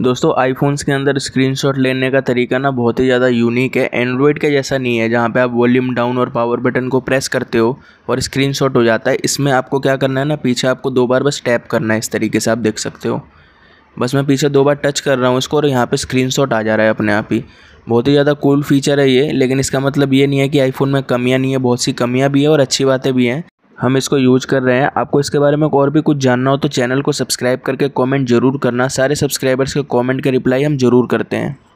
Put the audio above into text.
दोस्तों आईफोन्स के अंदर स्क्रीनशॉट लेने का तरीका ना बहुत ही ज़्यादा यूनिक है एंड्रॉयड का जैसा नहीं है जहाँ पे आप वॉल्यूम डाउन और पावर बटन को प्रेस करते हो और स्क्रीनशॉट हो जाता है इसमें आपको क्या करना है ना पीछे आपको दो बार बस टैप करना है इस तरीके से आप देख सकते हो बस मैं पीछे दो बार टच कर रहा हूँ इसको और यहाँ पर स्क्रीन आ जा रहा है अपने आप ही बहुत ही ज़्यादा कूल फीचर है ये लेकिन इसका मतलब ये नहीं है कि आईफोन में कमियाँ नहीं है बहुत सी कमियाँ भी है और अच्छी बातें भी हैं हम इसको यूज कर रहे हैं आपको इसके बारे में और भी कुछ जानना हो तो चैनल को सब्सक्राइब करके कमेंट जरूर करना सारे सब्सक्राइबर्स के कमेंट के रिप्लाई हम जरूर करते हैं